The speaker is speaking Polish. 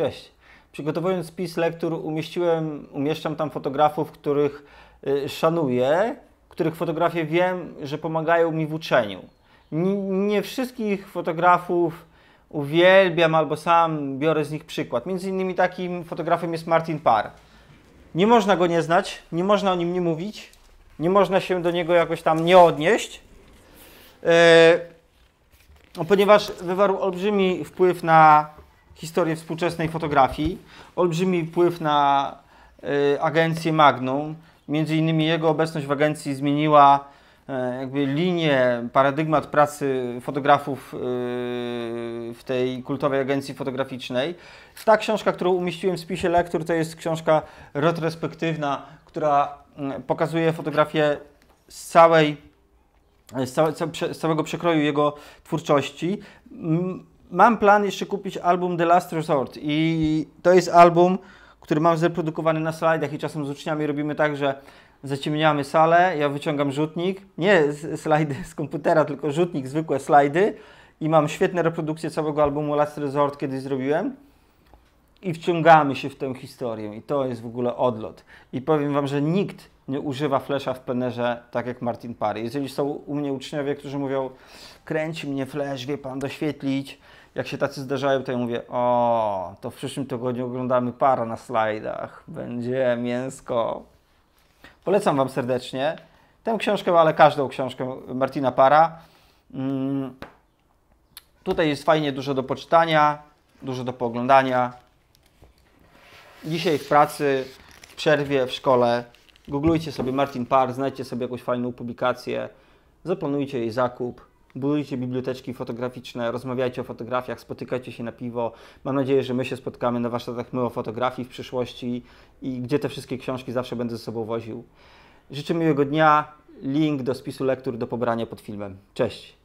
Cześć. Przygotowując spis lektur umieściłem, umieszczam tam fotografów, których y, szanuję, których fotografie wiem, że pomagają mi w uczeniu. Nie wszystkich fotografów uwielbiam albo sam biorę z nich przykład. Między innymi takim fotografem jest Martin Parr. Nie można go nie znać, nie można o nim nie mówić, nie można się do niego jakoś tam nie odnieść, e, ponieważ wywarł olbrzymi wpływ na historię współczesnej fotografii, olbrzymi wpływ na y, agencję Magnum. Między innymi jego obecność w agencji zmieniła e, jakby linię, paradygmat pracy fotografów y, w tej kultowej agencji fotograficznej. Ta książka, którą umieściłem w spisie lektur, to jest książka retrospektywna, która mm, pokazuje fotografię z całej z, całego przekroju jego twórczości mam plan jeszcze kupić album The Last Resort i to jest album, który mam zreprodukowany na slajdach i czasem z uczniami robimy tak, że zaciemniamy salę, ja wyciągam rzutnik, nie slajdy z komputera, tylko rzutnik, zwykłe slajdy i mam świetne reprodukcje całego albumu Last Resort, kiedy zrobiłem i wciągamy się w tę historię i to jest w ogóle odlot. I powiem Wam, że nikt nie używa flesza w plenerze tak jak Martin Pary. Jeżeli są u mnie uczniowie, którzy mówią, kręci mnie flesz, wie Pan, doświetlić, jak się tacy zdarzają, to ja mówię, o, to w przyszłym tygodniu oglądamy para na slajdach, będzie mięsko. Polecam Wam serdecznie tę książkę, ale każdą książkę Martina Para. Mm. Tutaj jest fajnie dużo do poczytania, dużo do pooglądania dzisiaj w pracy, w przerwie, w szkole, googlujcie sobie Martin Parr, znajdźcie sobie jakąś fajną publikację, zaplanujcie jej zakup, budujcie biblioteczki fotograficzne, rozmawiajcie o fotografiach, spotykajcie się na piwo. Mam nadzieję, że my się spotkamy na warsztatach my o fotografii w przyszłości i gdzie te wszystkie książki zawsze będę ze sobą woził. Życzę miłego dnia. Link do spisu lektur do pobrania pod filmem. Cześć!